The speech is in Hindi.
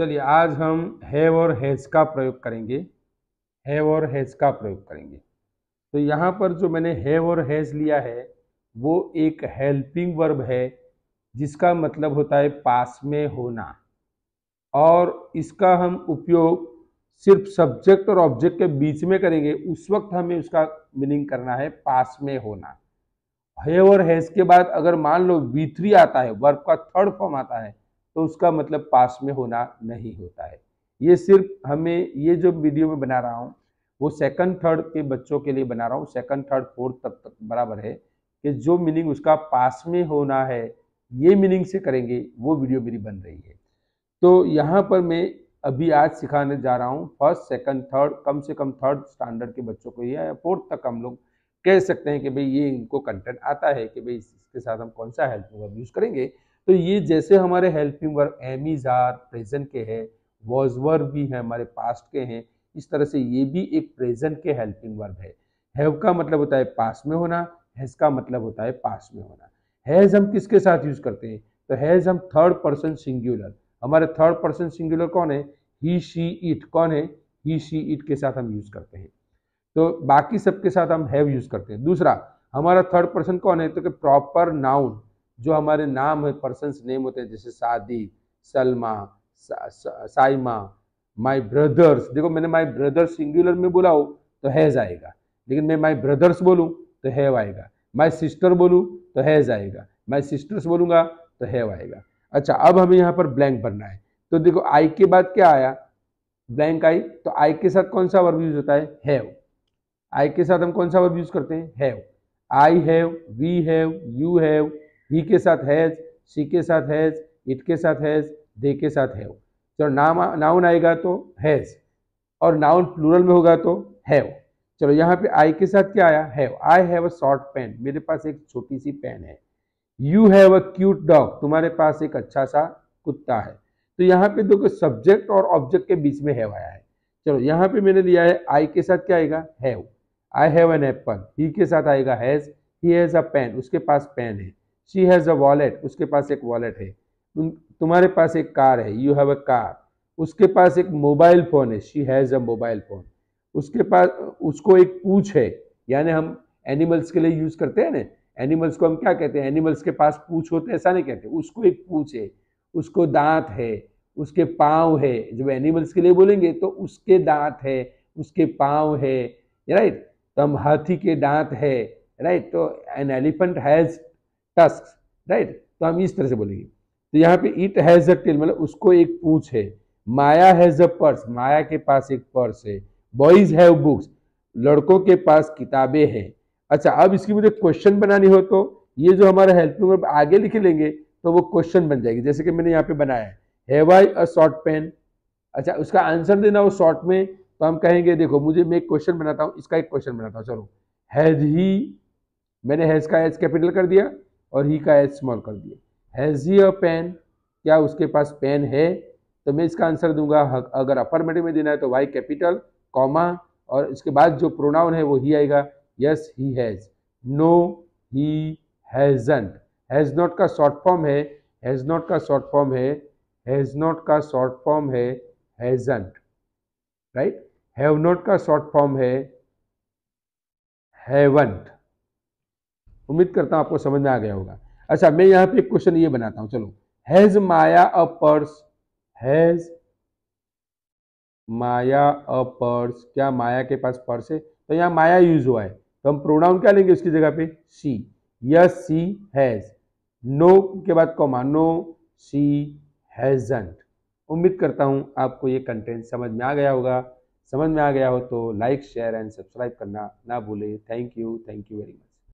चलिए आज हम हैव और हैज का प्रयोग करेंगे हैव और हैज का प्रयोग करेंगे तो यहाँ पर जो मैंने हैव और हैज लिया है वो एक हेल्पिंग वर्ब है जिसका मतलब होता है पास में होना और इसका हम उपयोग सिर्फ सब्जेक्ट और ऑब्जेक्ट के बीच में करेंगे उस वक्त हमें उसका मीनिंग करना है पास में होना हैव और हैज के बाद अगर मान लो वी आता है वर्ब का थर्ड फॉर्म आता है तो उसका मतलब पास में होना नहीं होता है ये सिर्फ हमें ये जो वीडियो में बना रहा हूँ वो सेकंड थर्ड के बच्चों के लिए बना रहा हूँ सेकंड थर्ड फोर्थ तक तक बराबर है कि जो मीनिंग उसका पास में होना है ये मीनिंग से करेंगे वो वीडियो मेरी बन रही है तो यहाँ पर मैं अभी आज सिखाने जा रहा हूँ फर्स्ट सेकंड थर्ड कम से कम थर्ड स्टैंडर्ड के बच्चों को या फोर्थ तक हम लोग कह सकते हैं कि भाई ये इनको कंटेंट आता है कि भाई इसके साथ हम कौन सा हेल्प यूज़ करेंगे तो ये जैसे हमारे helping verb am is are present के हैं वॉज वर्ब भी है हमारे पास्ट के हैं इस तरह से ये भी एक प्रेजेंट के हेल्पिंग वर्ब है हैव का मतलब होता है पास में होना हैज़ का मतलब होता है पास में होना हैज़ हम किसके साथ यूज़ करते हैं तो हैज़ हम थर्ड पर्सन सिंगुलर हमारे थर्ड पर्सन सिंगुलर कौन है ही शी इट कौन है ही शी इट के साथ हम यूज़ करते हैं तो बाकी सबके साथ हम हैव यूज़ करते हैं दूसरा हमारा थर्ड पर्सन कौन है तो प्रॉपर नाउन जो हमारे नाम है पर्सनस नेम होते हैं जैसे सादी सलमा सा, सा, साइमा माई ब्रदर्स देखो मैंने माई ब्रदर्स सिंगुलर में बोला हो तो हैज आएगा लेकिन मैं माई ब्रदर्स बोलूँ तो हैव आएगा माई सिस्टर बोलूँ तो हैज आएगा माई सिस्टर्स बोलूँगा तो हैव आएगा अच्छा अब हमें यहाँ पर ब्लैंक भरना है तो देखो आई के बाद क्या आया ब्लैंक आई तो आई के साथ कौन सा वर्ब यूज होता है हैव आई के साथ हम कौन सा वर्ब यूज करते हैं have I have we have you have he के साथ हैज़ सी के साथ हैज़ इट के साथ हैज़ दे के साथ हैव चलो नाम नाउन आएगा तो हैज़ और नाउन प्लूरल में होगा तो हैव चलो यहाँ पे आई के साथ क्या आया have I have a short pen मेरे पास एक छोटी सी पेन है you have a cute dog तुम्हारे पास एक अच्छा सा कुत्ता है तो यहाँ पे देखो सब्जेक्ट और ऑब्जेक्ट के बीच में हैव आया है चलो यहाँ पे मैंने दिया है आई के साथ क्या आएगा have I have an apple he के साथ आएगा has he has a pen उसके पास पेन है शी हैज़ अ वॉलेट उसके पास एक वॉलेट है तुम्हारे पास एक कार है यू हैव अ कार उसके पास एक मोबाइल फ़ोन है she has a mobile phone उसके पास उसको एक पूछ है यानी हम एनिमल्स के लिए यूज़ करते हैं ना एनिमल्स को हम क्या कहते हैं एनिमल्स के पास पूछ होते ऐसा नहीं कहते उसको एक पूछ है उसको दांत है उसके पाँव है जब एनिमल्स के लिए बोलेंगे तो उसके दांत है उसके पाँव है राइट तो हम हाथी के दांत है राइट तो an elephant has tusks right तो हम इस तरह से बोलेंगे तो यहाँ पे इट हैज़ अ टेल मतलब उसको एक पूछ है माया हैज़ अ पर्स माया के पास एक पर्स है बॉयज हैव बुक्स लड़कों के पास किताबें हैं अच्छा अब इसकी मुझे क्वेश्चन बनानी हो तो ये जो हमारा हेल्पिंग वर्ब आगे लिख लेंगे तो वो क्वेश्चन बन जाएगी जैसे कि मैंने यहाँ पे बनाया है वाई अ शॉर्ट पेन अच्छा उसका आंसर देना हो शॉर्ट में तो हम कहेंगे देखो मुझे मैं एक क्वेश्चन बनाता हूँ इसका एक क्वेश्चन बनाता हूँ चलो हैज ही मैंने हैज का हैज कैपिटल कर दिया और ही का एच स्मॉल कर दिया हैज़ ही अ पेन क्या उसके पास पेन है तो मैं इसका आंसर दूंगा अगर अफर्मेटिव में देना है तो वाई कैपिटल कॉमा और इसके बाद जो प्रोनाउन है वो ही आएगा yes he has no he hasn't has not का शॉर्ट फॉर्म है हैज़ नॉट का शॉर्ट फॉर्म है हैज़ नॉट का शॉर्ट फॉर्म है हैजंट राइट हैव नॉट का शॉर्ट फॉर्म है हैवंट उम्मीद करता हूँ आपको समझ में आ गया होगा अच्छा मैं यहाँ पे एक क्वेश्चन ये बनाता हूँ चलो has Maya a purse has Maya a purse क्या माया के पास पर्स है तो यहाँ माया यूज हुआ है तो हम प्रोनाउन क्या लेंगे उसकी जगह पे C S C has no के बाद कॉमा नो सी हैजेंट उम्मीद करता हूँ आपको ये कंटेंट समझ में आ गया होगा समझ में आ गया हो तो लाइक शेयर एंड सब्सक्राइब करना ना भूले thank you thank you very much